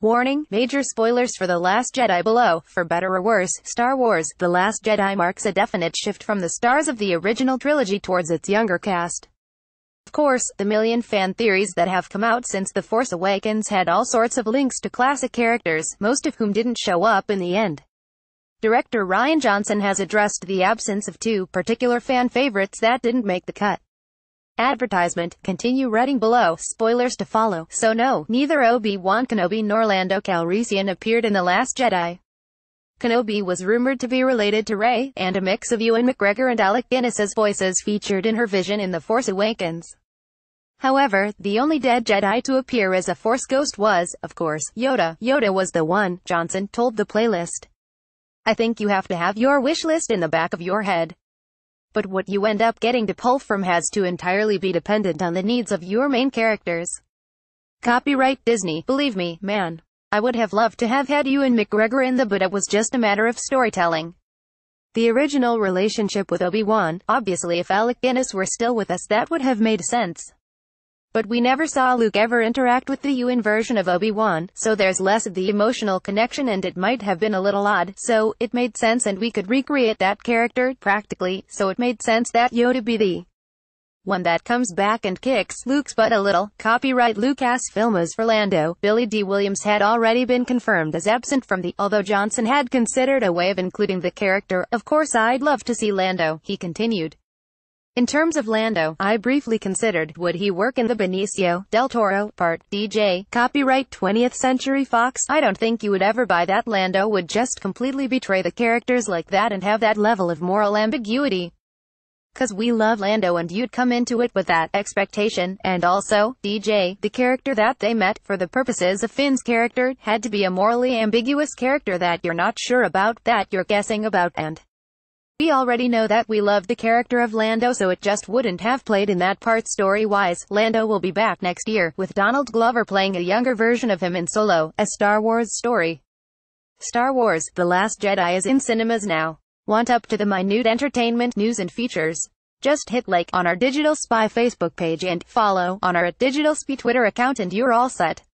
Warning, major spoilers for The Last Jedi below. For better or worse, Star Wars, The Last Jedi marks a definite shift from the stars of the original trilogy towards its younger cast. Of course, the million fan theories that have come out since The Force Awakens had all sorts of links to classic characters, most of whom didn't show up in the end. Director Ryan Johnson has addressed the absence of two particular fan favorites that didn't make the cut. Advertisement, continue reading below, spoilers to follow, so no, neither Obi-Wan Kenobi nor Lando Calrissian appeared in The Last Jedi. Kenobi was rumored to be related to Rey, and a mix of Ewan McGregor and Alec Guinness's voices featured in her vision in The Force Awakens. However, the only dead Jedi to appear as a Force ghost was, of course, Yoda. Yoda was the one, Johnson told the playlist. I think you have to have your wish list in the back of your head but what you end up getting to pull from has to entirely be dependent on the needs of your main characters. Copyright Disney, believe me, man. I would have loved to have had you and McGregor in the but it was just a matter of storytelling. The original relationship with Obi-Wan, obviously if Alec Guinness were still with us that would have made sense. But we never saw Luke ever interact with the Ewan version of Obi-Wan, so there's less of the emotional connection and it might have been a little odd, so, it made sense and we could recreate that character, practically, so it made sense that Yoda be the one that comes back and kicks Luke's butt a little. Copyright Lucasfilm is for Lando. Billy D. Williams had already been confirmed as absent from the, although Johnson had considered a way of including the character. Of course I'd love to see Lando, he continued. In terms of Lando, I briefly considered, would he work in the Benicio, Del Toro, part, DJ, copyright 20th Century Fox? I don't think you would ever buy that Lando would just completely betray the characters like that and have that level of moral ambiguity. Cause we love Lando and you'd come into it with that expectation, and also, DJ, the character that they met, for the purposes of Finn's character, had to be a morally ambiguous character that you're not sure about, that you're guessing about, and we already know that we love the character of Lando so it just wouldn't have played in that part story-wise. Lando will be back next year, with Donald Glover playing a younger version of him in Solo, a Star Wars story. Star Wars, The Last Jedi is in cinemas now. Want up to the minute entertainment, news and features? Just hit like on our Digital Spy Facebook page and follow on our at Digital Spy Twitter account and you're all set.